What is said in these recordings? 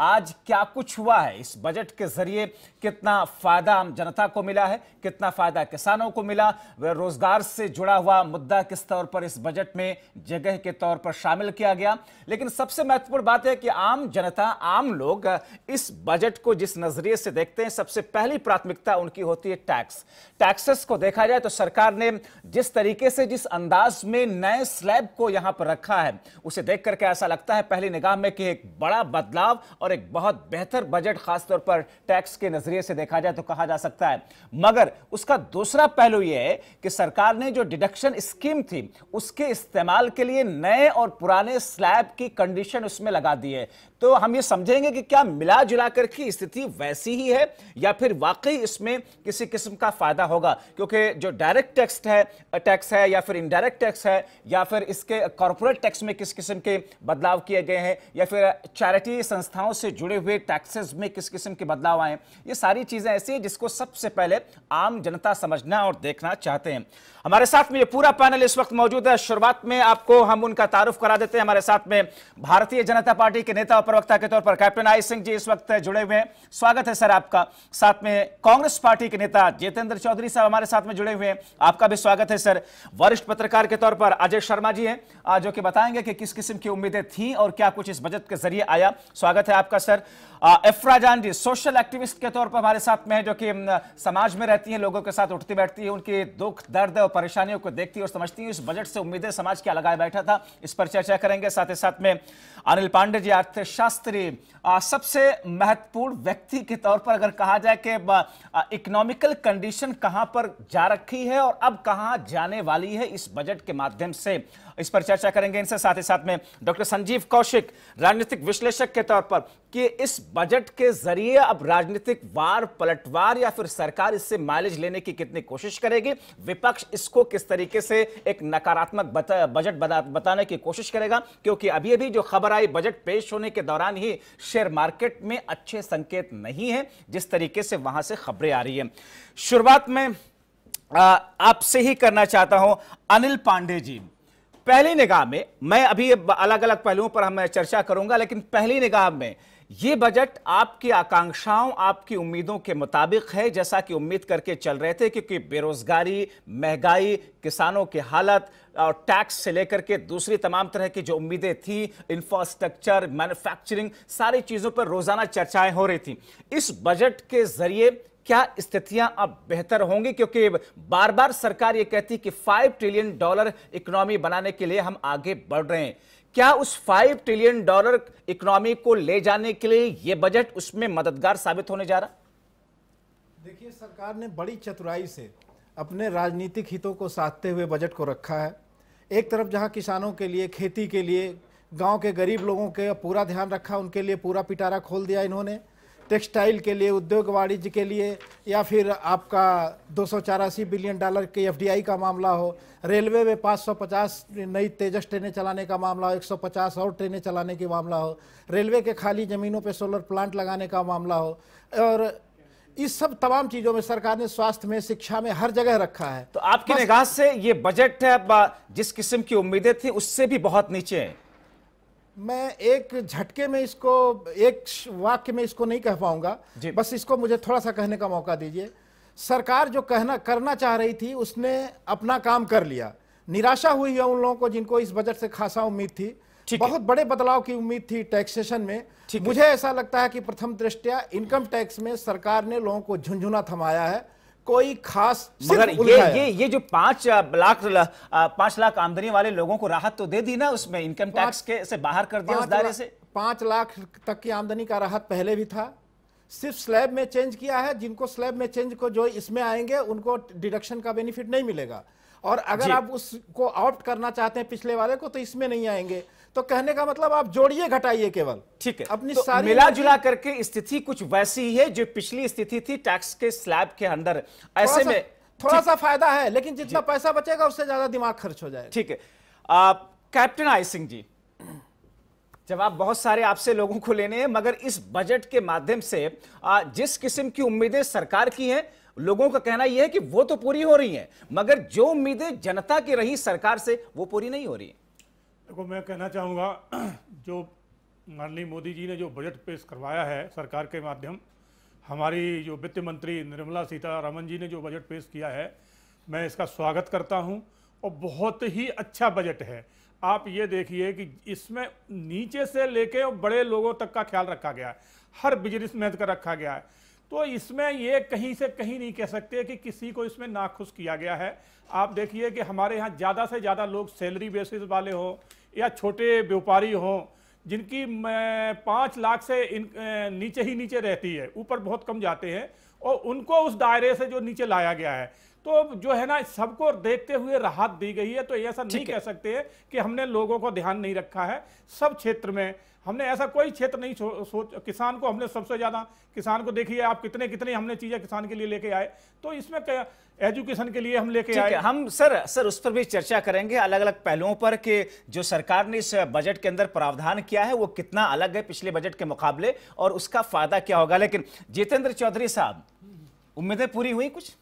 आज क्या कुछ हुआ है इस बजट के जरिए कितना फायदा आम जनता को मिला है कितना फायदा किसानों को मिला वह रोजगार से जुड़ा हुआ मुद्दा किस तौर पर इस बजट में जगह के तौर पर शामिल किया गया लेकिन सबसे महत्वपूर्ण बात है कि आम जनता आम लोग इस बजट को जिस नजरिए से देखते हैं सबसे पहली प्राथमिकता उनकी होती है टैक्स टैक्सेस को देखा जाए तो सरकार ने जिस तरीके से जिस अंदाज में नए स्लैब को यहां पर रखा है उसे देख करके ऐसा लगता है पहली निगाह में कि एक बड़ा बदलाव और एक बहुत बेहतर बजट खासतौर पर टैक्स के नजरिए से देखा जाए तो कहा जा सकता है मगर उसका दूसरा पहलू यह है कि सरकार ने जो डिडक्शन स्कीम थी उसके इस्तेमाल के लिए नए और पुराने स्लैब की कंडीशन उसमें लगा दी है तो हम ये समझेंगे कि क्या मिला जुला करके स्थिति वैसी ही है या फिर वाकई इसमें किसी किस्म का फायदा होगा क्योंकि जो डायरेक्ट टैक्स है टैक्स है या फिर इनडायरेक्ट टैक्स है या फिर इसके कॉरपोरेट टैक्स में किस किस्म के बदलाव किए गए हैं या फिर चैरिटी संस्थाओं से जुड़े हुए टैक्सेस में किस किस्म के बदलाव आए ये सारी चीजें ऐसी है जिसको सबसे पहले आम जनता समझना और देखना चाहते हैं हमारे साथ में ये पूरा पैनल इस वक्त मौजूद है शुरुआत में आपको हम उनका तारुफ करा देते हैं हमारे साथ में भारतीय जनता पार्टी के नेता और प्रवक्ता के तौर पर कैप्टन आई सिंह जी इस वक्त जुड़े हुए हैं स्वागत है सर आपका साथ में कांग्रेस पार्टी के नेता जितेंद्र चौधरी साहब हमारे साथ में जुड़े हुए हैं आपका भी स्वागत है सर वरिष्ठ पत्रकार के तौर पर अजय शर्मा जी हैं जो कि बताएंगे कि किस किस्म की उम्मीदें थी और क्या कुछ इस बजट के जरिए आया स्वागत है आपका sir Afra ji social activist के तौर पर हमारे साथ में है जो कि समाज में रहती है लोगों के साथ उठती बैठती है उनकी दुख दर्द और परेशानियों को देखती और समझती है इस बजट से उम्मीदें समाज क्या लगाया बैठा था इस पर चर्चा करेंगे साथ ही साथ में अनिल पांडे जी आर्थिक शास्त्री सबसे महत्वपूर्ण व्यक्ति के तौर पर अगर कहा जाए कि इकोनॉमिकल कंडीशन कहां पर जा रखी है और अब कहां जाने वाली है इस बजट के माध्यम से इस पर चर्चा करेंगे इनसे साथ ही साथ में डॉक्टर संजीव कौशिक राजनीतिक विश्लेषक के तौर पर कि इस बजट के जरिए अब राजनीतिक वार पलटवार या फिर सरकार इससे माइलेज लेने की कितनी कोशिश करेगी विपक्ष इसको किस तरीके से एक नकारात्मक बजट बताने की कोशिश करेगा क्योंकि अभी अभी जो खबर आई बजट पेश होने के दौरान ही शेयर मार्केट में अच्छे संकेत नहीं है जिस तरीके से वहां से खबरें आ रही है शुरुआत में आपसे ही करना चाहता हूं अनिल पांडे जी पहली निगाह में मैं अभी अलग अलग पहलुओं पर हम चर्चा करूंगा लेकिन पहली निगाह में ये बजट आपकी आकांक्षाओं आपकी उम्मीदों के मुताबिक है जैसा कि उम्मीद करके चल रहे थे क्योंकि बेरोजगारी महंगाई किसानों की हालत टैक्स से लेकर के दूसरी तमाम तरह की जो उम्मीदें थी इंफ्रास्ट्रक्चर मैन्युफैक्चरिंग सारी चीज़ों पर रोज़ाना चर्चाएं हो रही थी इस बजट के जरिए क्या स्थितियां अब बेहतर होंगी क्योंकि बार बार सरकार ये कहती कि फाइव ट्रिलियन डॉलर इकोनॉमी बनाने के लिए हम आगे बढ़ रहे हैं क्या उस फाइव ट्रिलियन डॉलर इकोनॉमी को ले जाने के लिए ये बजट उसमें मददगार साबित होने जा रहा देखिए सरकार ने बड़ी चतुराई से अपने राजनीतिक हितों को साधते हुए बजट को रखा है एक तरफ जहाँ किसानों के लिए खेती के लिए गांव के गरीब लोगों के पूरा ध्यान रखा उनके लिए पूरा पिटारा खोल दिया इन्होंने टेक्सटाइल के लिए उद्योग वाणिज्य के लिए या फिर आपका दो बिलियन डॉलर के एफडीआई का मामला हो रेलवे में 550 नई तेजस ट्रेनें चलाने का मामला हो 150 और ट्रेनें चलाने की मामला हो रेलवे के खाली ज़मीनों पर सोलर प्लांट लगाने का मामला हो और इस सब तमाम चीजों में सरकार ने स्वास्थ्य में शिक्षा में हर जगह रखा है तो आपकी निगाह से ये बजट है जिस किस्म की उम्मीदें थी उससे भी बहुत नीचे है मैं एक झटके में इसको एक वाक्य में इसको नहीं कह पाऊंगा बस इसको मुझे थोड़ा सा कहने का मौका दीजिए सरकार जो कहना करना चाह रही थी उसने अपना काम कर लिया निराशा हुई है उन लोगों को जिनको इस बजट से खासा उम्मीद थी बहुत बड़े बदलाव की उम्मीद थी टैक्सेशन में मुझे ऐसा लगता है कि प्रथम दृष्टया इनकम टैक्स में सरकार ने लोगों को झुंझुना थमाया है कोई खास मगर ये ये ये जो पांच लाख पांच लाख आमदनी वाले लोगों को राहत तो दे दी ना उसमें इनकम टैक्स के से बाहर कर दिया उस दायरे से पांच लाख तक की आमदनी का राहत पहले भी था सिर्फ स्लैब में चेंज किया है जिनको स्लैब में चेंज को जो इसमें आएंगे उनको डिडक्शन का बेनिफिट नहीं मिलेगा और अगर आप उसको ऑप्ट करना चाहते हैं पिछले वाले को तो इसमें नहीं आएंगे तो कहने का मतलब आप जोड़िए घटाइए केवल ठीक है अपनी तो सारी मिला जुला करके स्थिति कुछ वैसी ही है जो पिछली स्थिति थी टैक्स के स्लैब के अंदर ऐसे में थोड़ा सा फायदा है लेकिन जितना पैसा बचेगा उससे ज्यादा दिमाग खर्च हो जाएगा ठीक है कैप्टन आई सिंह जी जवाब बहुत सारे आपसे लोगों को लेने हैं मगर इस बजट के माध्यम से जिस किस्म की उम्मीदें सरकार की हैं लोगों का कहना यह है कि वो तो पूरी हो रही हैं मगर जो उम्मीदें जनता की रही सरकार से वो पूरी नहीं हो रही हैं देखो मैं कहना चाहूँगा जो माननीय मोदी जी ने जो बजट पेश करवाया है सरकार के माध्यम हमारी जो वित्त मंत्री निर्मला सीतारामन जी ने जो बजट पेश किया है मैं इसका स्वागत करता हूँ और बहुत ही अच्छा बजट है आप ये देखिए कि इसमें नीचे से लेके और बड़े लोगों तक का ख्याल रखा गया है हर मैन का रखा गया है तो इसमें ये कहीं से कहीं नहीं कह सकते कि किसी को इसमें नाखुश किया गया है आप देखिए कि हमारे यहाँ ज़्यादा से ज़्यादा लोग सैलरी बेसिस वाले हों या छोटे व्यापारी हों जिनकी पाँच लाख से इन नीचे ही नीचे रहती है ऊपर बहुत कम जाते हैं और उनको उस दायरे से जो नीचे लाया गया है तो जो है ना सबको देखते हुए राहत दी गई है तो ऐसा नहीं कह सकते कि हमने लोगों को ध्यान नहीं रखा है सब क्षेत्र में हमने ऐसा कोई क्षेत्र नहीं सोच किसान को हमने सबसे ज़्यादा किसान को देखिए आप कितने कितने हमने चीज़ें किसान के लिए लेके आए तो इसमें क्या एजुकेशन के लिए हम लेके आए हम सर सर उस पर भी चर्चा करेंगे अलग अलग पहलुओं पर कि जो सरकार ने इस बजट के अंदर प्रावधान किया है वो कितना अलग है पिछले बजट के मुकाबले और उसका फायदा क्या होगा लेकिन जितेंद्र चौधरी साहब उम्मीदें पूरी हुई कुछ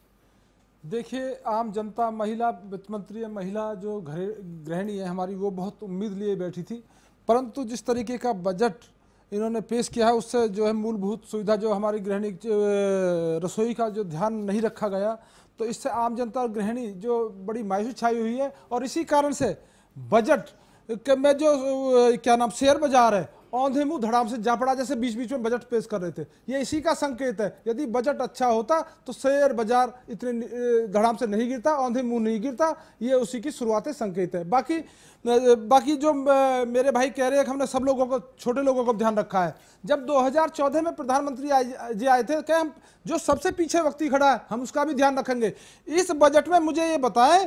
देखिए आम जनता महिला वित्त मंत्री महिला जो घरे गृहिणी है हमारी वो बहुत उम्मीद लिए बैठी थी परंतु जिस तरीके का बजट इन्होंने पेश किया है उससे जो है मूलभूत सुविधा जो हमारी गृहिणी रसोई का जो ध्यान नहीं रखा गया तो इससे आम जनता और गृहिणी जो बड़ी मायूसी छाई हुई है और इसी कारण से बजट के में जो क्या नाम शेयर बाजार है औंधे मुंह धड़ाम से जापड़ा जैसे बीच बीच में बजट पेश कर रहे थे ये इसी का संकेत है यदि बजट अच्छा होता तो शेयर बाजार इतने धड़ाम से नहीं गिरता औंधे मुंह नहीं गिरता ये उसी की शुरुआती संकेत है बाकी बाकी जो मेरे भाई कह रहे हैं कि हमने सब लोगों को छोटे लोगों को ध्यान रखा है जब 2014 में प्रधानमंत्री जी आए थे क्या हम जो सबसे पीछे व्यक्ति खड़ा है हम उसका भी ध्यान रखेंगे इस बजट में मुझे ये बताएं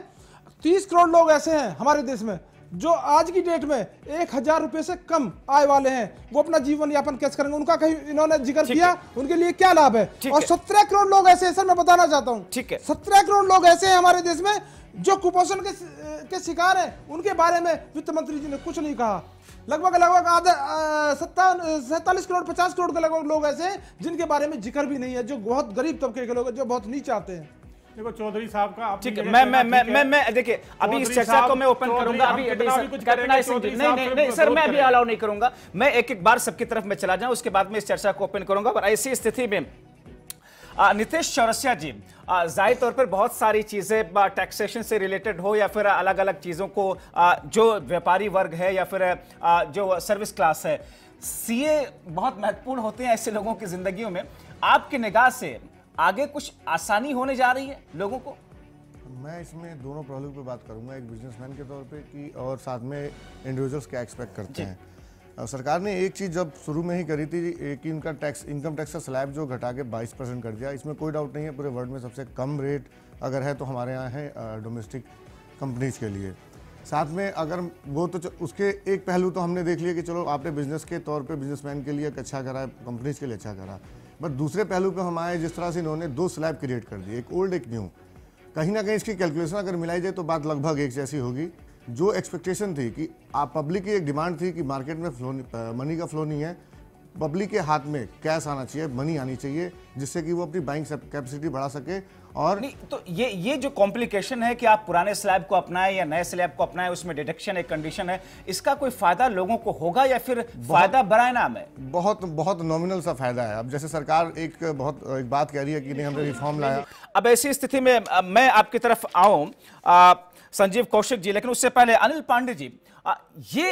तीस करोड़ लोग ऐसे हैं हमारे देश में जो आज की डेट में एक हजार रुपए से कम आय वाले हैं वो अपना जीवन यापन कैसे करेंगे उनका कहीं इन्होंने जिक्र किया उनके लिए क्या लाभ है और सत्रह करोड़ लोग ऐसे हैं सर मैं बताना चाहता हूँ ठीक है सत्रह करोड़ लोग ऐसे हैं हमारे देश में जो कुपोषण के के शिकार है उनके बारे में वित्त मंत्री जी ने कुछ नहीं कहा लगभग लगभग आधा सत्तावन सैतालीस करोड़ पचास करोड़ के लगभग लोग ऐसे हैं जिनके बारे में जिक्र भी नहीं है जो बहुत गरीब तबके के लोग हैं जो बहुत नीचे आते हैं देखो चौधरी साहब का ठीक मैं मैं मैं मैं मैं देखिए अभी इस चर्चा को मैं ओपन करूंगा अभी नहीं नहीं सर मैं अभी अलाउ नहीं करूंगा मैं एक एक बार सबकी तरफ मैं चला जाऊं उसके बाद में इस चर्चा को ओपन करूंगा ऐसी स्थिति में नितेश चौरसिया जी जाहिर तौर पर बहुत सारी चीज़ें टैक्सेशन से रिलेटेड हो या फिर अलग अलग चीज़ों को जो व्यापारी वर्ग है या फिर जो सर्विस क्लास है सीए बहुत महत्वपूर्ण होते हैं ऐसे लोगों की ज़िंदगियों में आपकी निगाह से आगे कुछ आसानी होने जा रही है लोगों को मैं इसमें दोनों पहलू पे बात करूंगा एक बिजनेसमैन के तौर पे कि और साथ में इंडिविजुअल्स क्या एक्सपेक्ट करते हैं सरकार ने एक चीज़ जब शुरू में ही करी थी कि इनका टैक्स इनकम टैक्स का स्लैब जो घटा के 22 परसेंट कर दिया इसमें कोई डाउट नहीं है पूरे वर्ल्ड में सबसे कम रेट अगर है तो हमारे यहाँ है डोमेस्टिक कंपनीज के लिए साथ में अगर वो तो उसके एक पहलू तो हमने देख लिया कि चलो आपने बिजनेस के तौर पर अच्छा बिजनेस के लिए अच्छा करा कंपनीज के लिए अच्छा करा बट दूसरे पहलू पे हम आए जिस तरह से इन्होंने दो स्लैब क्रिएट कर दी एक ओल्ड एक न्यू कहीं ना कहीं इसकी कैलकुलेशन अगर मिलाई जाए तो बात लगभग एक जैसी होगी जो एक्सपेक्टेशन थी कि आप पब्लिक की एक डिमांड थी कि मार्केट में फ्लो मनी का फ्लो नहीं है पब्लिक के हाथ में कैश आना चाहिए मनी आनी चाहिए जिससे कि वो अपनी बैंक कैपेसिटी बढ़ा सके और नहीं तो ये ये जो कॉम्प्लिकेशन है कि आप पुराने स्लैब को अपनाएं या नए स्लैब को अपनाएं उसमें डिडक्शन एक कंडीशन है इसका कोई फायदा लोगों को होगा या फिर फायदा बड़ा नाम है बहुत बहुत नॉमिनल सा फायदा है अब जैसे सरकार एक बहुत एक बात कह रही है कि नहीं हमने रिफॉर्म लाया अब ऐसी स्थिति में मैं आपकी तरफ आऊँ संजीव कौशिक जी लेकिन उससे पहले अनिल पांडे जी ये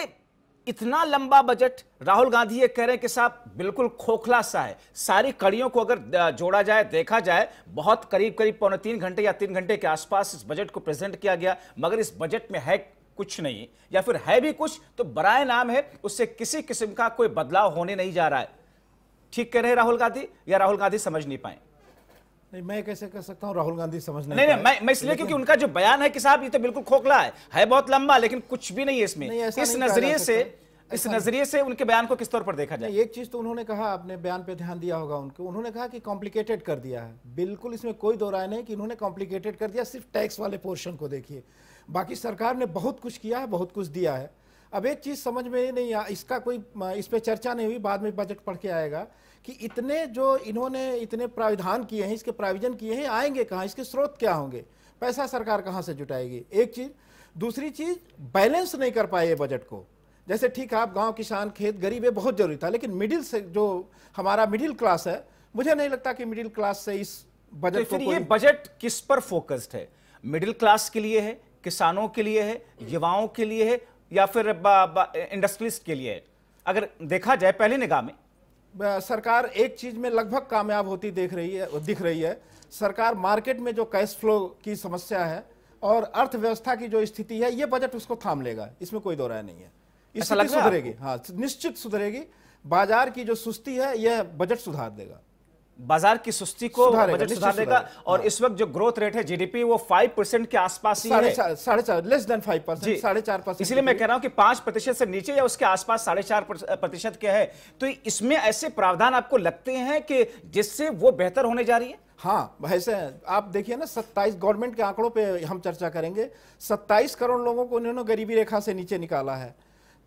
इतना लंबा बजट राहुल गांधी ये कह रहे हैं कि साहब बिल्कुल खोखला सा है सारी कड़ियों को अगर जोड़ा जाए देखा जाए बहुत करीब करीब पौने तीन घंटे या तीन घंटे के आसपास इस बजट को प्रेजेंट किया गया मगर इस बजट में है कुछ नहीं या फिर है भी कुछ तो बराए नाम है उससे किसी किस्म का कोई बदलाव होने नहीं जा रहा है ठीक कह रहे राहुल गांधी या राहुल गांधी समझ नहीं पाए नहीं मैं कैसे कह सकता हूँ राहुल गांधी समझ नहीं नहीं, नहीं मैं मैं इसलिए क्योंकि उनका जो बयान है कि साहब ये तो बिल्कुल खोखला है है बहुत लंबा लेकिन कुछ भी नहीं है इसमें इस नजरिए से इस नजरिए से उनके बयान को किस तौर पर देखा जाए एक चीज तो उन्होंने कहा आपने बयान पे ध्यान दिया होगा उनके उन्होंने कहा कि कॉम्प्लिकेटेड कर दिया है बिल्कुल इसमें कोई दो राय नहीं कि उन्होंने कॉम्प्लिकेटेड कर दिया सिर्फ टैक्स वाले पोर्शन को देखिए बाकी सरकार ने बहुत कुछ किया है बहुत कुछ दिया है अब एक चीज समझ में नहीं आ इसका कोई इस पर चर्चा नहीं हुई बाद में बजट पढ़ के आएगा कि इतने जो इन्होंने इतने प्राविधान किए हैं इसके प्राविजन किए हैं आएंगे कहाँ इसके स्रोत क्या होंगे पैसा सरकार कहाँ से जुटाएगी एक चीज़ दूसरी चीज़ बैलेंस नहीं कर पाए बजट को जैसे ठीक है आप गांव किसान खेत गरीब है बहुत जरूरी था लेकिन मिडिल से जो हमारा मिडिल क्लास है मुझे नहीं लगता कि मिडिल क्लास से इस बजट तो को ये बजट किस पर फोकस्ड है मिडिल क्लास के लिए है किसानों के लिए है युवाओं के लिए है या फिर इंडस्ट्रीज के लिए है अगर देखा जाए पहले निगाह में सरकार एक चीज में लगभग कामयाब होती देख रही है दिख रही है सरकार मार्केट में जो कैश फ्लो की समस्या है और अर्थव्यवस्था की जो स्थिति है ये बजट उसको थाम लेगा इसमें कोई दो राय नहीं है इस सुधरेगी हाँ निश्चित सुधरेगी बाजार की जो सुस्ती है यह बजट सुधार देगा बाजार की सुस्ती को बजट सुधारने का और हाँ। इस वक्त जो ग्रोथ रेट है जीडीपी वो फाइव परसेंट के आसपास ही है साढ़े चार लेस देन फाइव परसेंट साढ़े चार परसेंट इसलिए मैं कह रहा हूं कि पांच प्रतिशत से नीचे या उसके आसपास साढ़े चार प्रतिशत के है तो इसमें ऐसे प्रावधान आपको लगते हैं कि जिससे वो बेहतर होने जा रही है हाँ ऐसे आप देखिए ना सत्ताईस गवर्नमेंट के आंकड़ों पर हम चर्चा करेंगे सत्ताईस करोड़ लोगों को उन्होंने गरीबी रेखा से नीचे निकाला है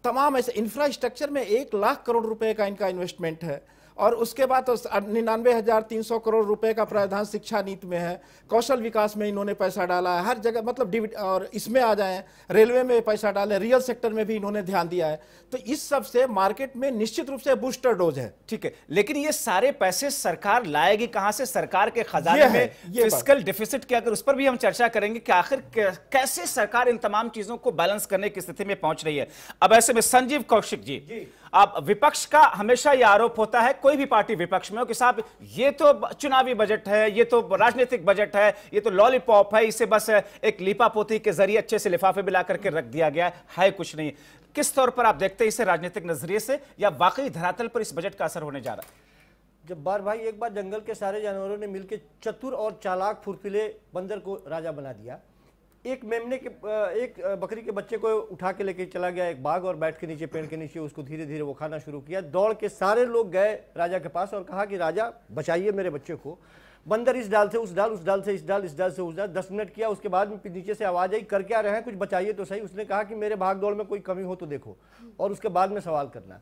तमाम ऐसे इंफ्रास्ट्रक्चर में एक लाख करोड़ रुपए का इनका इन्वेस्टमेंट है और उसके बाद तो निन्यानवे हज़ार तीन सौ करोड़ रुपए का प्रावधान शिक्षा नीति में है कौशल विकास में इन्होंने पैसा डाला है हर जगह मतलब और इसमें आ जाए रेलवे में पैसा डाले रियल सेक्टर में भी इन्होंने ध्यान दिया है तो इस सब से मार्केट में निश्चित रूप से बूस्टर डोज है ठीक है लेकिन ये सारे पैसे सरकार लाएगी कहां से सरकार के खजाने में फिजिकल डिफिसिट के अगर उस पर भी हम चर्चा करेंगे कि आखिर कैसे सरकार इन तमाम चीजों को बैलेंस करने की स्थिति में पहुंच रही है अब ऐसे में संजीव कौशिक जी, जी। अब विपक्ष का हमेशा यह आरोप होता है कोई भी पार्टी विपक्ष में हो कि साहब ये तो चुनावी बजट है ये तो राजनीतिक बजट है ये तो लॉलीपॉप है इसे बस एक लिपापोती के जरिए अच्छे से लिफाफे मिला करके रख दिया गया है, कुछ नहीं किस तौर पर आप देखते हैं इसे राजनीतिक नजरिए से या वाकई धरातल पर इस बजट का असर होने जा रहा है जब बार भाई एक बार जंगल के सारे जानवरों ने मिलकर चतुर और चालाक फुर्तीले बंदर को राजा बना दिया एक मेमने के एक बकरी के बच्चे को उठा के लेके चला गया एक बाघ और बैठ के नीचे पेड़ के नीचे उसको धीरे धीरे वो खाना शुरू किया दौड़ के सारे लोग गए राजा के पास और कहा कि राजा बचाइए मेरे बच्चे को बंदर इस डाल से उस डाल उस डाल से इस डाल इस डाल से उस डाल दस मिनट किया उसके बाद में नीचे से आवाज़ आई कर क्या रहे हैं कुछ बचाइए तो सही उसने कहा कि मेरे भाग दौड़ में कोई कमी हो तो देखो और उसके बाद में सवाल करना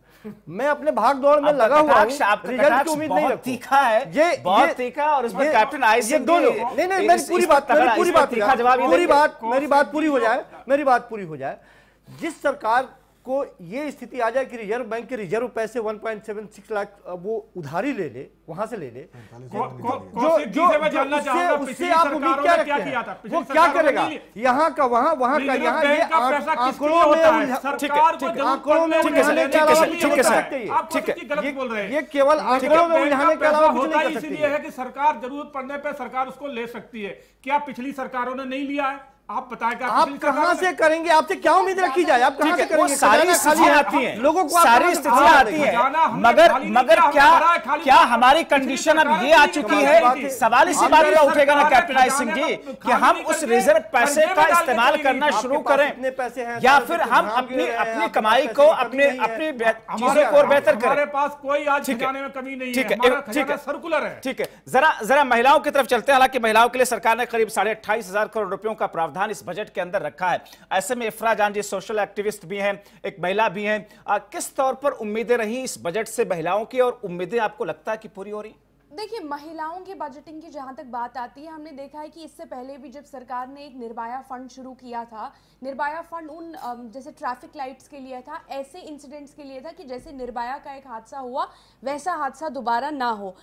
मैं अपने भाग दौड़ में लगा हुआ रिजल्ट की उम्मीद नहीं तीखा है ये बहुत तीखा और उसमें कैप्टन आई दोनों नहीं नहीं पूरी बात पूरी बात पूरी बात मेरी बात पूरी हो जाए मेरी बात पूरी हो जाए जिस सरकार को ये स्थिति आ जाए कि रिजर्व बैंक के रिजर्व पैसे 1.76 लाख वो उधारी ले ले वहां से ले ले जो जो उससे उससे आप उम्मीद क्या रखते हैं वो क्या करेगा यहाँ का वहाँ वहाँ का यहाँ ये आंकड़ों में ठीक है आंकड़ों में ठीक है ठीक है ठीक है ठीक है ये केवल आंकड़ों में उलझाने के अलावा कुछ नहीं कर सकती है कि सरकार जरूरत पड़ने पर सरकार उसको ले सकती है क्या पिछली सरकारों ने नहीं लिया है आप बताएगा आप कहा से करेंगे आपसे क्या उम्मीद रखी जाए आप कहां से करेंगे सारी स्थितियां आती हैं लोगों को सारी स्थितियां आती हैं मगर मगर क्या क्या हमारी कंडीशन अब ये आ चुकी है सवाल इसी बात का उठेगा ना कैप्टन आई सिंह जी कि हम उस रिजर्व पैसे का इस्तेमाल करना शुरू करें या फिर हम अपनी अपनी कमाई को अपने अपनी चीजों को बेहतर करें हमारे पास कोई आज ठिकाने में कमी नहीं है ठीक है सर्कुलर है ठीक है जरा जरा महिलाओं की तरफ चलते हैं हालांकि महिलाओं के लिए सरकार ने करीब साढ़े अट्ठाईस हजार करोड़ रुपयों का प्रावधान प्रावधान इस बजट के अंदर रखा है ऐसे में इफ्रा जान जी सोशल एक्टिविस्ट भी हैं एक महिला भी हैं किस तौर पर उम्मीदें रही इस बजट से महिलाओं की और उम्मीदें आपको लगता है कि पूरी हो रही देखिए महिलाओं के बजटिंग की जहां तक बात आती है हमने देखा है कि इससे पहले भी जब सरकार ने एक निर्भया फंड शुरू किया था निर्भया फंड उन जैसे ट्रैफिक लाइट्स के लिए था ऐसे इंसिडेंट्स के लिए था कि जैसे निर्भया का एक हादसा हुआ वैसा हादसा दोबारा ना हो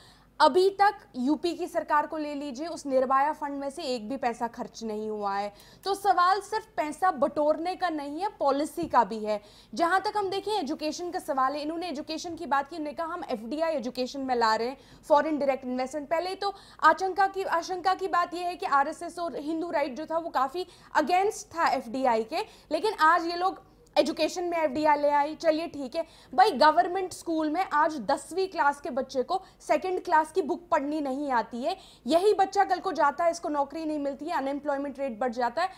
अभी तक यूपी की सरकार को ले लीजिए उस निर्भया फंड में से एक भी पैसा खर्च नहीं हुआ है तो सवाल सिर्फ पैसा बटोरने का नहीं है पॉलिसी का भी है जहां तक हम देखें एजुकेशन का सवाल है इन्होंने एजुकेशन की बात की उन्होंने कहा हम एफ एजुकेशन में ला रहे हैं फॉरन डायरेक्ट इन्वेस्टमेंट पहले तो आशंका की आशंका की बात यह है कि आर और हिंदू राइट जो था वो काफ़ी अगेंस्ट था एफ के लेकिन आज ये लोग एजुकेशन में एफ ले आई चलिए ठीक है भाई गवर्नमेंट स्कूल में आज दसवीं क्लास के बच्चे को सेकंड क्लास की बुक पढ़नी नहीं आती है यही बच्चा कल को जाता है इसको नौकरी नहीं मिलती है अनएम्प्लॉयमेंट रेट बढ़ जाता है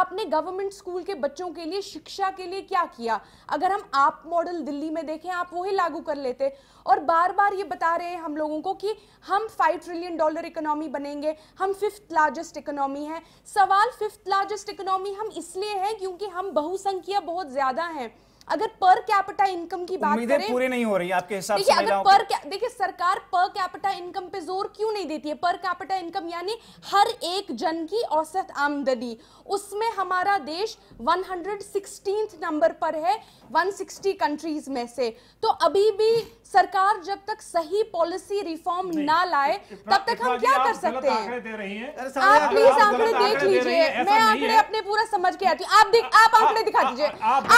आपने गवर्नमेंट स्कूल के बच्चों के लिए शिक्षा के लिए क्या किया अगर हम आप मॉडल दिल्ली में देखें आप वही लागू कर लेते और बार बार ये बता रहे हैं हम लोगों को कि हम फाइव ट्रिलियन डॉलर इकोनॉमी बनेंगे हम फिफ्थ लार्जेस्ट इकोनॉमी है सवाल फिफ्थ लार्जेस्ट इकोनॉमी हम इसलिए हैं क्योंकि हम बहुसंख्या बहुत ज्यादा है अगर पर कैपिटा इनकम की बात करें पूरी नहीं हो रही आपके हिसाब से अगर पर देखिए सरकार पर कैपिटा इनकम पे जोर क्यों नहीं देती है पर कैपिटा इनकम यानी हर एक जन की औसत आमदनी उसमें हमारा देश 116 नंबर पर है 160 कंट्रीज में से तो अभी भी सरकार जब तक सही पॉलिसी रिफॉर्म ना लाए तब तक हम क्या कर सकते हैं आप प्लीज आंकड़े देख लीजिए मैं आंकड़े अपने पूरा समझ के आती हूँ आप आप आंकड़े दिखा दीजिए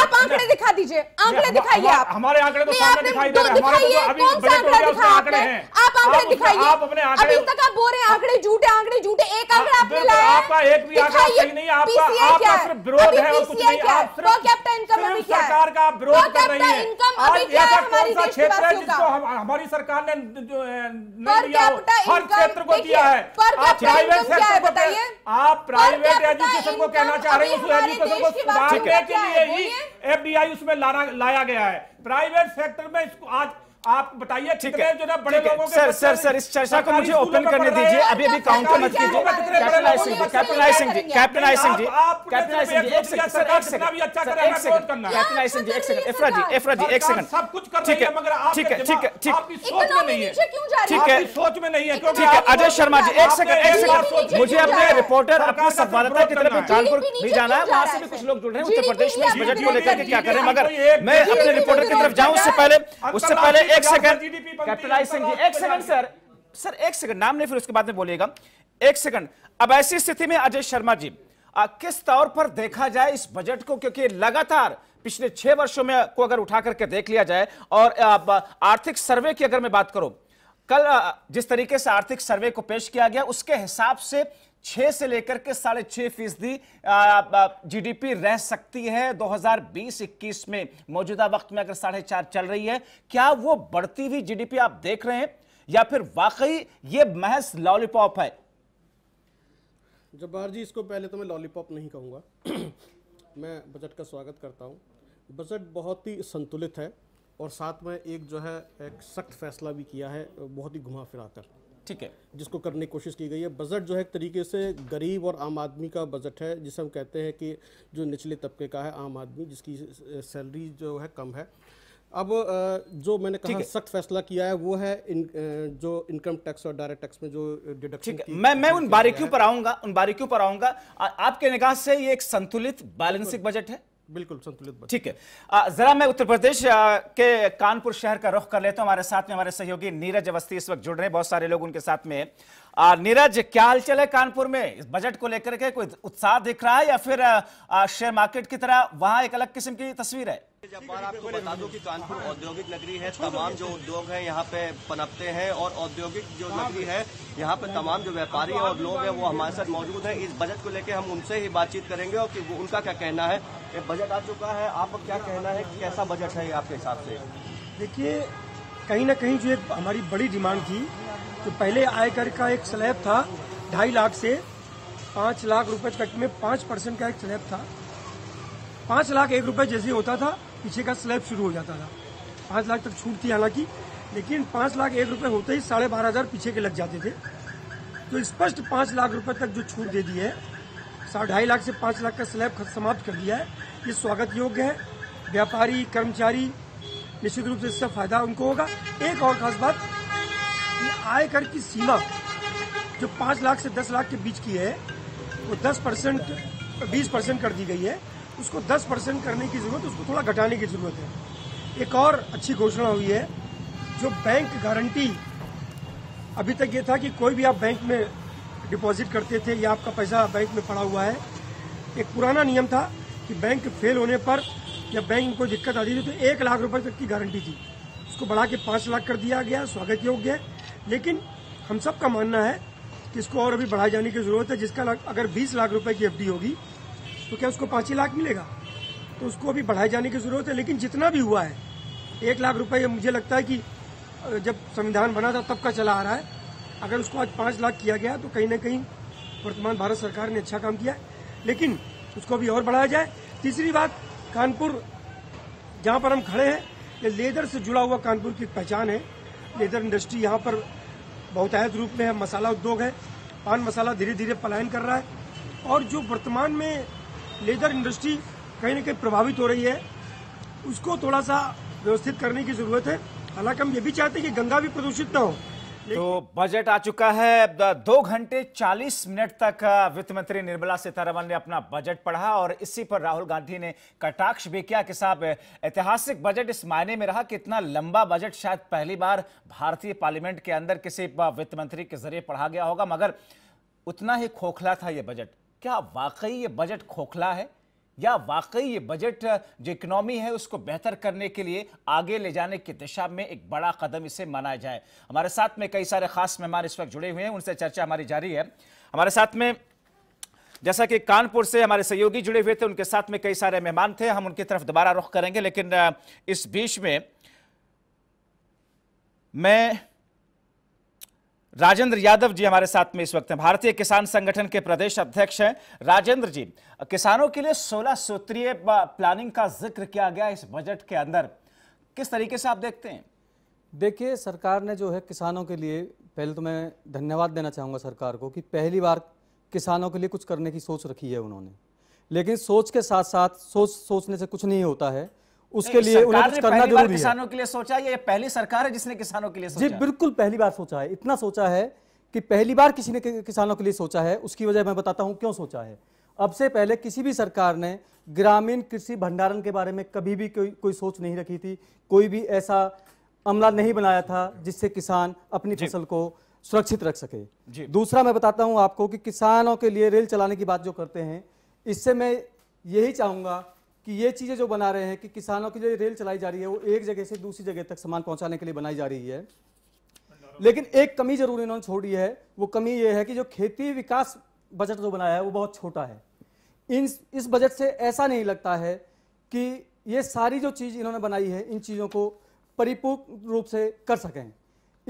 आप आंकड़े दिखा दीजिए आंकड़े दिखाइए आप हमारे आंकड़े तो तो दिखाइए कौन सा आंकड़ा दिखा आपने आप आंकड़े दिखाइए अभी तक आप बोरे आंकड़े झूठे आंकड़े झूठे एक आंकड़ा आपने लाया दिखाइए एक भी आंकड़ा सही नहीं आपका आपका सिर्फ विरोध है और कुछ नहीं आप सिर्फ सरकार का है आज ऐसा कौन सा हमारी सरकार ने हर क्षेत्र को दिया है आप प्राइवेट सेक्टर को आप प्राइवेट एजुकेशन को कहना चाह रहे हैं एजुकेशन को सुधारने के लिए ही उसमें लाया गया है प्राइवेट सेक्टर में आज आप बताइए ठीक है जो ना बड़े लोगों के सर सर सर इस चर्चा को मुझे ओपन करने दीजिए अभी अभी काउंटर मत कीजिए captain Singh ji captain Singh ji captain Singh ji captain Singh अच्छा जी एक सेकंड सर एक सेकंड एक सेकंड कैप्टन सिंह जी एक सेकंड इफ्रा जी इफ्रा जी एक सेकंड सब कुछ कर ठीक है ठीक है ठीक है ठीक आपकी सोच में नहीं है ठीक है सोच में नहीं है ठीक है अजय शर्मा जी एक सेकंड एक सेकंड मुझे अपने रिपोर्टर अपने संवाददाता की तरफ कानपुर भी जाना है वहां से भी कुछ लोग जुड़ रहे हैं उत्तर प्रदेश में इस बजट को लेकर के क्या कर रहे हैं मगर मैं अपने रिपोर्टर की तरफ जाऊं उससे पहले उससे पहले एक सेकंड कैपिटलाइजिंग सिंह एक सेकंड सर सर एक सेकंड नाम नहीं फिर उसके बाद में बोलिएगा एक सेकंड अब ऐसी स्थिति में अजय शर्मा जी आ, किस तौर पर देखा जाए इस बजट को क्योंकि लगातार पिछले छह वर्षों में को अगर उठा करके देख लिया जाए और आर्थिक सर्वे की अगर मैं बात करूं कल जिस तरीके से आर्थिक सर्वे को पेश किया गया उसके हिसाब से छः से लेकर के साढ़े छः फीसदी पी रह सकती है 2020-21 में मौजूदा वक्त में अगर साढ़े चार चल रही है क्या वो बढ़ती हुई जीडीपी आप देख रहे हैं या फिर वाकई ये महज लॉलीपॉप है जब्बार जी इसको पहले तो मैं लॉलीपॉप नहीं कहूँगा मैं बजट का स्वागत करता हूँ बजट बहुत ही संतुलित है और साथ में एक जो है एक सख्त फैसला भी किया है बहुत ही घुमा फिरा कर ठीक है जिसको करने की कोशिश की गई है बजट जो है एक तरीके से गरीब और आम आदमी का बजट है जिसे हम कहते हैं कि जो निचले तबके का है आम आदमी जिसकी सैलरी जो है कम है अब जो मैंने कहा सख्त फैसला किया है वो है इन, जो इनकम टैक्स और डायरेक्ट टैक्स में जो डिडक्शन मैं मैं उन बारीकियों पर आऊंगा उन बारीकियों पर आऊंगा आपके निगाह से ये एक संतुलित बैलेंसिंग बजट है बिल्कुल संतुलित ठीक है जरा मैं उत्तर प्रदेश के कानपुर शहर का रुख कर लेता हूँ हमारे साथ में हमारे सहयोगी नीरज अवस्थी इस वक्त जुड़ रहे हैं बहुत सारे लोग उनके साथ में नीरज क्या हालचाल है कानपुर में इस बजट को लेकर के कोई उत्साह दिख रहा है या फिर शेयर मार्केट की तरह वहाँ एक अलग किस्म की तस्वीर है जब बार आपको बता दूं कि कानपुर औद्योगिक नगरी है तमाम जो उद्योग हैं यहाँ पे पनपते हैं और औद्योगिक जो नगरी है यहाँ पे तमाम जो व्यापारी और लोग हैं वो हमारे साथ मौजूद हैं इस बजट को लेकर हम उनसे ही बातचीत करेंगे और कि वो उनका क्या कहना है ये बजट आ चुका है आपको क्या कहना है कैसा बजट है आपके हिसाब से देखिए कहीं ना कहीं जो एक हमारी बड़ी डिमांड थी तो पहले आयकर का एक स्लैब था ढाई लाख से पाँच लाख रुपए तक में पाँच परसेंट का एक स्लैब था पाँच लाख एक रुपए जैसे होता था पीछे का स्लैब शुरू हो जाता था पाँच लाख तक छूट थी हालांकि लेकिन पाँच लाख एक रुपए होते ही साढ़े बारह हज़ार पीछे के लग जाते थे तो स्पष्ट पाँच लाख रुपए तक जो छूट दे दी है ढाई लाख से पाँच लाख का स्लैब समाप्त कर दिया है ये स्वागत योग्य है व्यापारी कर्मचारी निश्चित रूप से इससे फायदा उनको होगा एक और खास बात आयकर की सीमा जो पांच लाख से दस लाख के बीच की है वो दस परसेंट बीस परसेंट कर दी गई है उसको दस परसेंट करने की जरूरत उसको थोड़ा घटाने की जरूरत है एक और अच्छी घोषणा हुई है जो बैंक गारंटी अभी तक ये था कि कोई भी आप बैंक में डिपॉजिट करते थे या आपका पैसा बैंक में पड़ा हुआ है एक पुराना नियम था कि बैंक फेल होने पर या बैंक को कोई दिक्कत आती थी तो एक लाख रुपए तक की गारंटी थी उसको बढ़ा के पांच लाख कर दिया गया स्वागत योग्य है लेकिन हम सब का मानना है कि इसको और अभी बढ़ाए जाने की ज़रूरत है जिसका अगर बीस लाख रुपए की एफडी होगी तो क्या उसको पांच ही लाख मिलेगा तो उसको अभी बढ़ाए जाने की ज़रूरत है लेकिन जितना भी हुआ है एक लाख रुपये मुझे लगता है कि जब संविधान बना था तब का चला आ रहा है अगर उसको आज पांच लाख किया गया तो कहीं ना कहीं वर्तमान भारत सरकार ने अच्छा काम किया लेकिन उसको भी और बढ़ाया जाए तीसरी बात कानपुर जहां पर हम खड़े हैं ये लेदर से जुड़ा हुआ कानपुर की पहचान है लेदर इंडस्ट्री यहां पर बहुतायत रूप में है मसाला उद्योग है पान मसाला धीरे धीरे पलायन कर रहा है और जो वर्तमान में लेदर इंडस्ट्री कहीं ना कहीं प्रभावित हो रही है उसको थोड़ा सा व्यवस्थित करने की ज़रूरत है हालांकि हम ये भी चाहते हैं कि गंगा भी प्रदूषित ना हो तो बजट आ चुका है दो घंटे 40 मिनट तक वित्त मंत्री निर्मला सीतारमण ने अपना बजट पढ़ा और इसी पर राहुल गांधी ने कटाक्ष भी किया कि साहब ऐतिहासिक बजट इस मायने में रहा कि इतना लंबा बजट शायद पहली बार भारतीय पार्लियामेंट के अंदर किसी वित्त मंत्री के जरिए पढ़ा गया होगा मगर उतना ही खोखला था यह बजट क्या वाकई ये बजट खोखला है या वाकई ये बजट जो इकोनॉमी है उसको बेहतर करने के लिए आगे ले जाने की दिशा में एक बड़ा कदम इसे माना जाए हमारे साथ में कई सारे खास मेहमान इस वक्त जुड़े हुए हैं उनसे चर्चा हमारी जारी है हमारे साथ में जैसा कि कानपुर से हमारे सहयोगी जुड़े हुए थे उनके साथ में कई सारे मेहमान थे हम उनकी तरफ दोबारा रुख करेंगे लेकिन इस बीच में मैं राजेंद्र यादव जी हमारे साथ में इस वक्त हैं भारतीय किसान संगठन के प्रदेश अध्यक्ष हैं राजेंद्र जी किसानों के लिए 16 सूत्रीय प्लानिंग का जिक्र किया गया इस बजट के अंदर किस तरीके से आप देखते हैं देखिए सरकार ने जो है किसानों के लिए पहले तो मैं धन्यवाद देना चाहूँगा सरकार को कि पहली बार किसानों के लिए कुछ करने की सोच रखी है उन्होंने लेकिन सोच के साथ साथ सोच सोचने से कुछ नहीं होता है उसके लिए उन्हें कुछ करना जरूरी है किसानों के लिए सोचा है या पहली सरकार है जिसने किसानों के लिए सोचा जी बिल्कुल पहली बार सोचा है इतना सोचा है कि पहली बार किसी ने किसानों के लिए सोचा है उसकी वजह मैं बताता हूँ क्यों सोचा है अब से पहले किसी भी सरकार ने ग्रामीण कृषि भंडारण के बारे में कभी भी कोई कोई सोच नहीं रखी थी कोई भी ऐसा अमला नहीं बनाया था जिससे किसान अपनी फसल को सुरक्षित रख सके दूसरा मैं बताता हूं आपको कि किसानों के लिए रेल चलाने की बात जो करते हैं इससे मैं यही चाहूंगा कि ये चीज़ें जो बना रहे हैं कि किसानों की जो रेल चलाई जा रही है वो एक जगह से दूसरी जगह तक सामान पहुंचाने के लिए बनाई जा रही है लेकिन एक कमी जरूर इन्होंने छोड़ी है वो कमी ये है कि जो खेती विकास बजट जो बनाया है वो बहुत छोटा है इन इस बजट से ऐसा नहीं लगता है कि ये सारी जो चीज़ इन्होंने बनाई है इन चीज़ों को परिपूर्ण रूप से कर सकें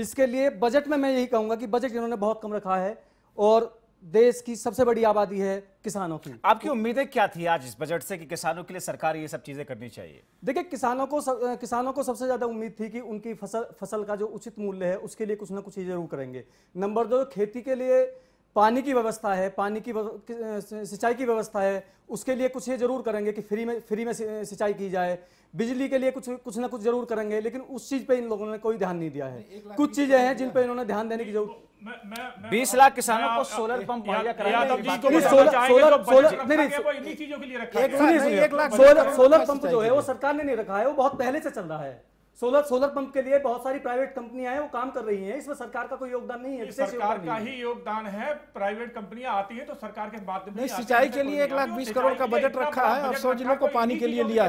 इसके लिए बजट में मैं यही कहूँगा कि बजट इन्होंने बहुत कम रखा है और देश की सबसे बड़ी आबादी है किसानों की आपकी उम्मीदें क्या थी आज इस बजट से कि किसानों के लिए सरकार ये सब चीजें करनी चाहिए देखिए किसानों को सब, किसानों को सबसे ज्यादा उम्मीद थी कि उनकी फसल फसल का जो उचित मूल्य है उसके लिए कुछ ना कुछ जरूर करेंगे नंबर दो खेती के लिए पानी की व्यवस्था है पानी की सिंचाई की व्यवस्था है उसके लिए कुछ ये जरूर करेंगे कि फ्री में फ्री में सिंचाई की जाए बिजली के लिए कुछ कुछ ना कुछ जरूर करेंगे लेकिन उस चीज पे इन लोगों ने कोई ध्यान नहीं दिया है कुछ चीजें हैं जिन पे इन्होंने ध्यान देने की जरूरत बीस लाख किसानों को solar pump solar solar pump जो है वो सरकार ने नहीं रखा है वो बहुत पहले से चल रहा है सोलर सोलर पंप के लिए बहुत सारी प्राइवेट कंपनियां हैं वो काम कर रही हैं इसमें सरकार का कोई योगदान नहीं है सरकार का ही योगदान है प्राइवेट कंपनियां आती है तो सरकार के माध्यम सिंचाई के लिए एक लाख बीस करोड़ का बजट रखा है और सौ जिलों को पानी के लिए लिया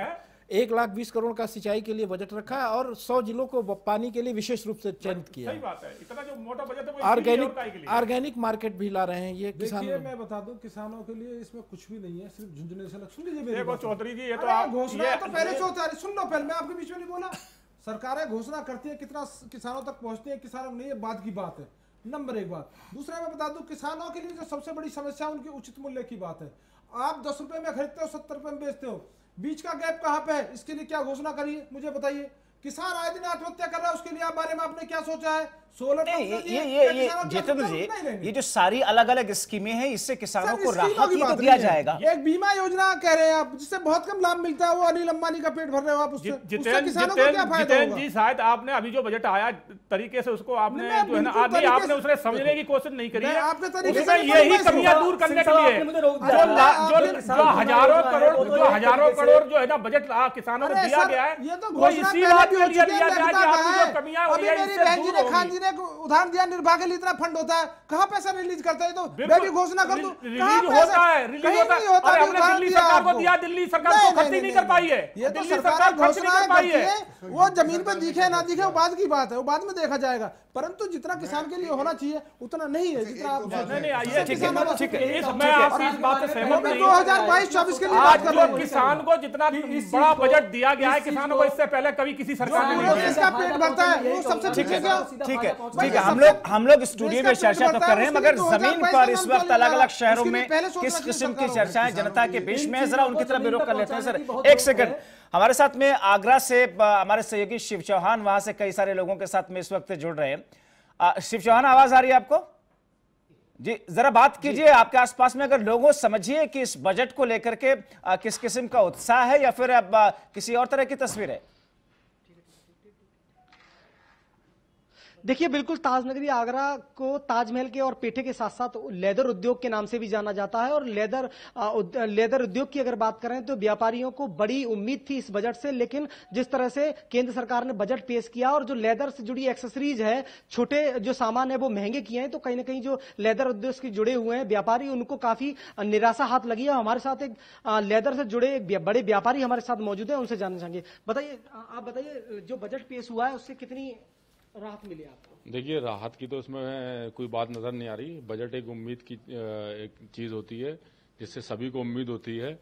है एक लाख बीस करोड़ का सिंचाई के लिए बजट रखा है और सौ जिलों को पानी के लिए विशेष रूप से चयनित किया सही बात है इतना जो मोटा बजट है ऑर्गेनिक ऑर्गेनिक मार्केट भी ला रहे हैं ये किसान मैं बता दूं किसानों के लिए इसमें कुछ भी नहीं है सिर्फ झुंझुने से लग सुन लीजिए चौधरी जी ये तो आप घोषणा तो पहले सुन लो पहले मैं आपके बीच में नहीं बोला सरकारें घोषणा करती है कितना किसानों तक पहुंचती है किसानों नहीं ये बात की बात है नंबर एक बात दूसरा मैं बता दूं किसानों के लिए जो सबसे बड़ी समस्या उनकी उचित मूल्य की बात है आप दस रुपए में खरीदते हो सत्तर रुपए में बेचते हो बीच का गैप कहाँ पे है इसके लिए क्या घोषणा करी है मुझे बताइए किसान आए दिन आत्महत्या कर रहा है उसके लिए आप बारे में आपने क्या सोचा है ये ये ये जितेंद्र जी ये जो सारी अलग अलग स्कीमें हैं इससे किसानों को राहत तो दिया जाएगा एक बीमा योजना कह रहे हैं आप जिससे बहुत कम लाभ मिलता है वो अनिल अंबानी का पेट भर रहे हो आप जितेंद्र जी शायद आपने अभी जो बजट आया तरीके से उसको आपने जो है ना आपने उसने समझने की कोशिश नहीं करी है तरीके यही कमियां दूर करने के लिए हजारों करोड़ तो जो हजारों करोड़ जो है ना बजट किसानों को दिया गया है तो है जी ने उदाहरण दिया निर्भा के लिए इतना फंड होता है कहाँ पैसा रिलीज करता है तो मैं भी घोषणा कर दू रिलीज होता है रिलीज होता है अरे हमने दिल्ली सरकार को दिया दिल्ली सरकार तो खर्च नहीं कर पाई है ये तो सरकार घोषणा कर पाई है वो जमीन पर दिखे ना दिखे वो बाद की बात है वो बाद में देखा जाएगा परंतु जितना किसान के लिए होना चाहिए उतना नहीं है अच्छा, जितना ठीक दो हजार बाईस चौबीस के लिए बात कर रहा किसान को जितना बड़ा बजट दिया गया है किसानों को इससे पहले कभी किसी सरकार ने पेट भरता है वो सबसे ठीक है ठीक है है ठीक है हम लोग हम लोग स्टूडियो में चर्चा तो कर रहे हैं मगर जमीन पर इस वक्त अलग अलग शहरों में किस किस्म की चर्चाएं जनता के बीच में जरा उनकी तरफ विरोध कर लेते हैं सर एक सेकंड हमारे साथ में आगरा से हमारे सहयोगी शिव चौहान वहां से कई सारे लोगों के साथ में इस वक्त जुड़ रहे हैं शिव चौहान आवाज आ रही है आपको जी जरा बात कीजिए आपके आसपास में अगर लोगों समझिए कि इस बजट को लेकर के किस किस्म का उत्साह है या फिर अब किसी और तरह की तस्वीर है देखिए बिल्कुल ताजनगरी आगरा को ताजमहल के और पेठे के साथ साथ लेदर उद्योग के नाम से भी जाना जाता है और लेदर लेदर उद्योग की अगर बात करें तो व्यापारियों को बड़ी उम्मीद थी इस बजट से लेकिन जिस तरह से केंद्र सरकार ने बजट पेश किया और जो लेदर से जुड़ी एक्सेसरीज है छोटे जो सामान है वो महंगे किए हैं तो कहीं ना कहीं जो लेदर उद्योग से जुड़े हुए हैं व्यापारी उनको काफी निराशा हाथ लगी है हमारे साथ एक लेदर से जुड़े एक बड़े व्यापारी हमारे साथ मौजूद है उनसे जानना चाहेंगे बताइए आप बताइए जो बजट पेश हुआ है उससे कितनी राहत मिली आपको देखिए राहत की तो इसमें कोई बात नजर नहीं आ रही बजट एक उम्मीद की एक चीज होती है जिससे सभी को उम्मीद होती है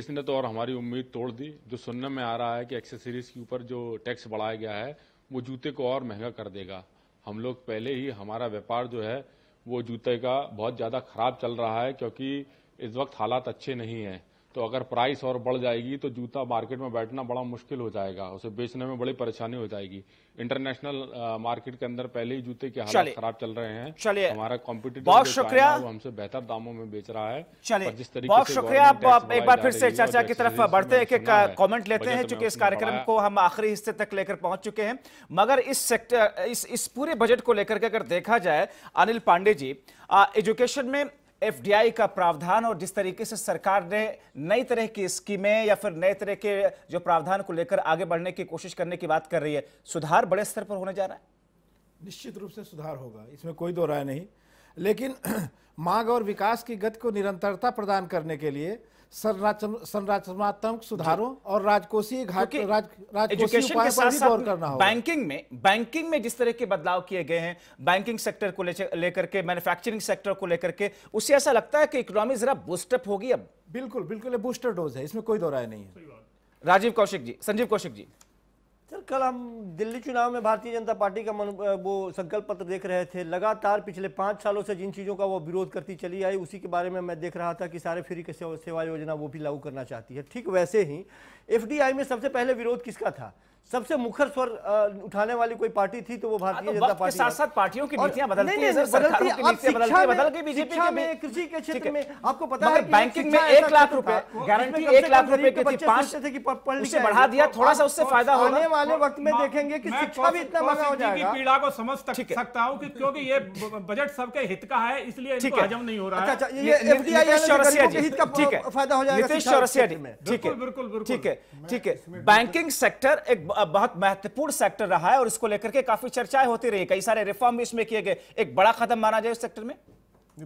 इसने तो और हमारी उम्मीद तोड़ दी जो सुनने में आ रहा है कि एक्सेसरीज के ऊपर जो टैक्स बढ़ाया गया है वो जूते को और महंगा कर देगा हम लोग पहले ही हमारा व्यापार जो है वो जूते का बहुत ज्यादा खराब चल रहा है क्योंकि इस वक्त हालात अच्छे नहीं हैं तो अगर प्राइस और बढ़ जाएगी तो जूता मार्केट में बैठना बड़ा मुश्किल हो जाएगा उसे बेचने में बड़ी परेशानी हो जाएगी इंटरनेशनल मार्केट के अंदर पहले ही जूते के हालात खराब चल रहे हैं चलिए हमारा कॉम्पिटिटर बहुत शुक्रिया वो हमसे बेहतर दामों में बेच रहा है चलिए जिस तरीके बहुत शुक्रिया आप एक बार फिर से चर्चा की तरफ बढ़ते हैं एक कॉमेंट लेते हैं चूंकि इस कार्यक्रम को हम आखिरी हिस्से तक लेकर पहुंच चुके हैं मगर इस सेक्टर इस पूरे बजट को लेकर के अगर देखा जाए अनिल पांडे जी एजुकेशन में एफडीआई का प्रावधान और जिस तरीके से सरकार ने नई तरह की स्कीमें या फिर नए तरह के जो प्रावधान को लेकर आगे बढ़ने की कोशिश करने की बात कर रही है सुधार बड़े स्तर पर होने जा रहा है निश्चित रूप से सुधार होगा इसमें कोई दो राय नहीं लेकिन मांग और विकास की गति को निरंतरता प्रदान करने के लिए संरचनात्मक सुधारों और राजकोषीय घाट राज, राजकोषीय उपाय पर भी गौर करना होगा बैंकिंग में बैंकिंग में जिस तरह के बदलाव किए गए हैं बैंकिंग सेक्टर को लेकर के मैन्युफैक्चरिंग सेक्टर को लेकर के उससे ऐसा लगता है कि इकोनॉमी जरा बूस्टअप होगी अब बिल्कुल बिल्कुल बूस्टर डोज है इसमें कोई दो नहीं है राजीव कौशिक जी संजीव कौशिक जी सर कल हम दिल्ली चुनाव में भारतीय जनता पार्टी का मन वो संकल्प पत्र देख रहे थे लगातार पिछले पाँच सालों से जिन चीज़ों का वो विरोध करती चली आई उसी के बारे में मैं देख रहा था कि सारे फ्री के सेवा योजना वो भी लागू करना चाहती है ठीक वैसे ही एफडीआई में सबसे पहले विरोध किसका था सबसे मुखर स्वर उठाने वाली कोई पार्टी थी तो वो हाँ, भारतीय तो जनता पार्टी साथ साथ पार्टियों की नीतियां बदलती है बदलती है बदल के बीजेपी में कृषि के क्षेत्र में आपको पता है बैंकिंग में एक लाख रुपए गारंटी एक लाख रुपए की थी पांच थे कि उसे बढ़ा दिया थोड़ा सा उससे फायदा होने वाले वक्त में देखेंगे कि शिक्षा भी इतना महंगा हो जाएगा पीड़ा को समझ सकता हूँ क्योंकि ये बजट सबके हित का है इसलिए इनको हजम नहीं हो रहा है अच्छा, अच्छा, ये एफडीआई के हित का फायदा हो जाएगा ठीक है बिल्कुल बिल्कुल ठीक है ठीक है बैंकिंग सेक्टर एक बहुत महत्वपूर्ण सेक्टर रहा है और इसको लेकर के काफी चर्चाएं होती रही कई सारे रिफॉर्म भी इसमें किए गए एक बड़ा कदम माना जाए इस सेक्टर में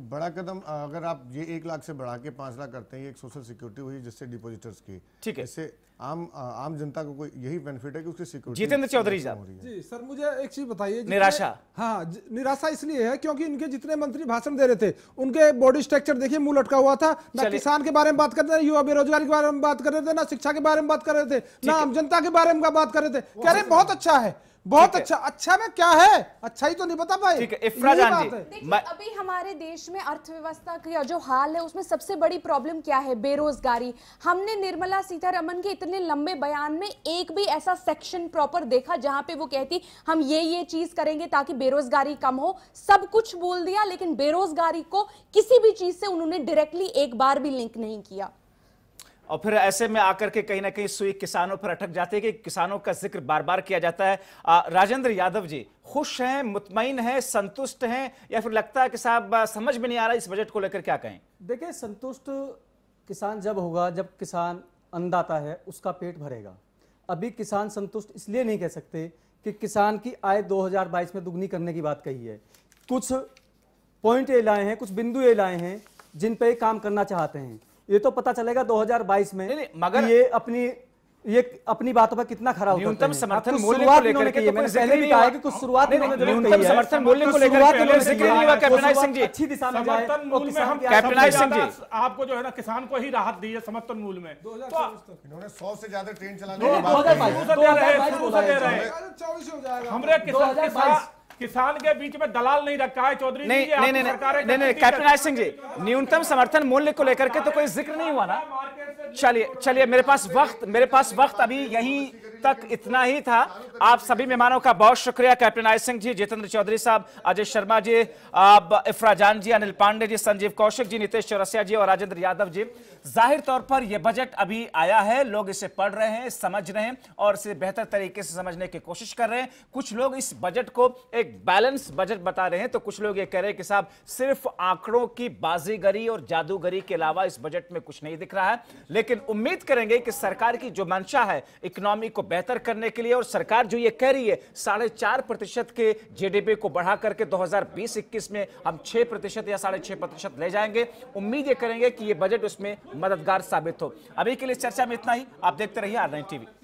बड़ा कदम अगर आप ये एक लाख से बढ़ा के पांच लाख करते हैं एक सोशल सिक्योरिटी हुई जिससे डिपोजिटर्स की ठीक है इससे आम आम जनता को कोई यही बेनिफिट है कि उसकी सिक्योरिटी जितेंद्र चौधरी जी सर मुझे एक चीज बताइए निराशा हाँ निराशा इसलिए है क्योंकि इनके जितने मंत्री भाषण दे रहे थे उनके बॉडी स्ट्रक्चर देखिए मुंह लटका हुआ था ना किसान के बारे में बात कर रहे थे युवा बेरोजगारी के बारे में बात कर रहे थे ना शिक्षा के बारे में बात कर रहे थे ना आम जनता के बारे में बात कर रहे थे कह रहे बहुत अच्छा है बहुत अच्छा अच्छा में क्या है अच्छा ही तो नहीं पता भाई ठीक है इफ्रा जान जी मैं... अभी हमारे देश में अर्थव्यवस्था का जो हाल है उसमें सबसे बड़ी प्रॉब्लम क्या है बेरोजगारी हमने निर्मला सीतारमन के इतने लंबे बयान में एक भी ऐसा सेक्शन प्रॉपर देखा जहां पे वो कहती हम ये ये चीज करेंगे ताकि बेरोजगारी कम हो सब कुछ बोल दिया लेकिन बेरोजगारी को किसी भी चीज से उन्होंने डायरेक्टली एक बार भी लिंक नहीं किया और फिर ऐसे में आकर के कहीं ना कहीं सुई किसानों पर अटक जाती है कि किसानों का जिक्र बार बार किया जाता है राजेंद्र यादव जी खुश हैं मुतमिन हैं संतुष्ट हैं या फिर लगता है कि साहब समझ में नहीं आ रहा इस बजट को लेकर क्या कहें देखिए संतुष्ट किसान जब होगा जब किसान अन्नदाता है उसका पेट भरेगा अभी किसान संतुष्ट इसलिए नहीं कह सकते कि किसान की आय 2022 में दुगनी करने की बात कही है कुछ पॉइंट ये लाए हैं कुछ बिंदु ये लाए हैं जिन पर काम करना चाहते हैं ये तो पता चलेगा 2022 में नहीं, मगर ये अपनी ये अपनी बातों पर कितना खराब न्यूनतम तो समर्थन मूल्य को लेकर के मैंने पहले भी कहा कि कुछ शुरुआत न्यूनतम समर्थन मूल्य को लेकर जिक्र नहीं हुआ कैप्टन सिंह जी अच्छी दिशा में जाए कैप्टन सिंह जी आपको जो है ना किसान को ही राहत दी है समर्थन मूल्य में तो इन्होंने 100 से ज्यादा ट्रेन चलाने की बात हमरे किसान किसान के बीच में दलाल नहीं रखा है चौधरी नहीं नहीं नहीं नहीं नहीं कैप्टन राज सिंह जी न्यूनतम समर्थन मूल्य को लेकर के तो कोई जिक्र नहीं हुआ ना चलिए चलिए मेरे पास वक्त मेरे पास वक्त अभी यही तक इतना ही था आप सभी मेहमानों का बहुत शुक्रिया कैप्टन आय सिंह जी जितेंद्र चौधरी साहब अजय शर्मा जी इफ्राजान जी अनिल पांडे जी संजीव कौशिक जी नितेश चौरसिया जी और राजेंद्र यादव जी जाहिर तौर पर यह बजट अभी आया है लोग इसे पढ़ रहे हैं समझ रहे हैं और इसे बेहतर तरीके से समझने की कोशिश कर रहे हैं कुछ लोग इस बजट को एक बैलेंस बजट बता रहे हैं तो कुछ लोग ये कह रहे हैं कि साहब सिर्फ आंकड़ों की बाजीगरी और जादूगरी के अलावा इस बजट में कुछ नहीं दिख रहा है लेकिन उम्मीद करेंगे कि सरकार की जो मंशा है इकोनॉमी को बेहतर करने के लिए और सरकार जो ये कह रही है साढ़े चार प्रतिशत के जीडीपी को बढ़ा करके 2020-21 में हम छह प्रतिशत या साढ़े छह प्रतिशत ले जाएंगे उम्मीद ये करेंगे कि ये बजट उसमें मददगार साबित हो अभी के लिए चर्चा में इतना ही आप देखते रहिए आर नाइन टीवी